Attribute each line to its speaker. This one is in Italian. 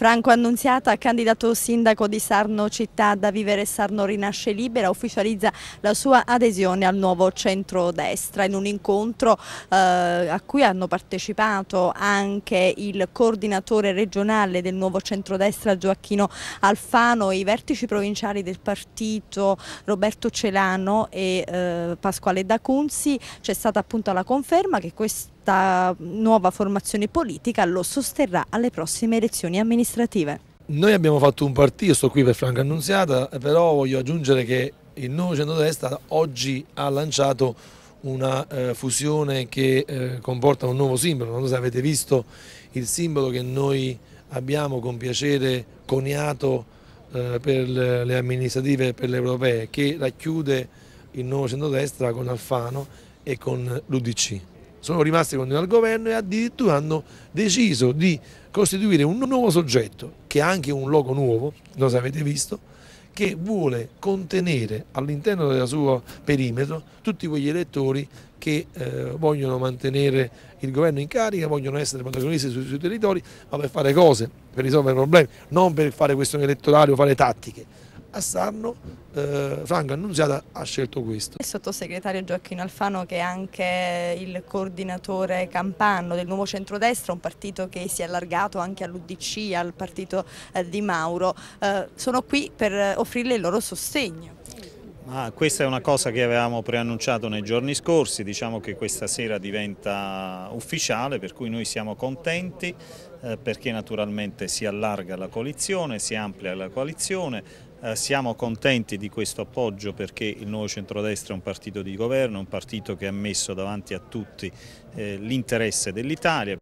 Speaker 1: Franco Annunziata, candidato sindaco di Sarno Città da Vivere Sarno Rinasce Libera, ufficializza la sua adesione al nuovo centro-destra in un incontro eh, a cui hanno partecipato anche il coordinatore regionale del nuovo centro-destra Gioacchino Alfano i vertici provinciali del partito Roberto Celano e eh, Pasquale D'Acunzi. C'è stata appunto la conferma che questo questa nuova formazione politica lo sosterrà alle prossime elezioni amministrative.
Speaker 2: Noi abbiamo fatto un partito, sto qui per Franca Annunziata, però voglio aggiungere che il nuovo centrodestra oggi ha lanciato una eh, fusione che eh, comporta un nuovo simbolo, non so se avete visto il simbolo che noi abbiamo con piacere coniato eh, per le amministrative e per le europee che racchiude il nuovo centrodestra con Alfano e con l'Udc sono rimaste con noi al governo e addirittura hanno deciso di costituire un nuovo soggetto che ha anche un logo nuovo, lo avete visto, che vuole contenere all'interno del suo perimetro tutti quegli elettori che eh, vogliono mantenere il governo in carica, vogliono essere protagonisti sui, sui territori, ma per fare cose, per risolvere problemi, non per fare questioni elettorali o fare tattiche
Speaker 1: a Sarno
Speaker 2: eh, Franca Annunziata ha scelto questo.
Speaker 1: Il sottosegretario Gioacchino Alfano che è anche il coordinatore campano del nuovo centrodestra, un partito che si è allargato anche all'Udc, al partito eh, di Mauro, eh, sono qui per eh, offrirle il loro sostegno.
Speaker 3: Ah, questa è una cosa che avevamo preannunciato nei giorni scorsi, diciamo che questa sera diventa ufficiale per cui noi siamo contenti eh, perché naturalmente si allarga la coalizione, si amplia la coalizione, eh, siamo contenti di questo appoggio perché il nuovo centrodestra è un partito di governo, un partito che ha messo davanti a tutti eh, l'interesse dell'Italia.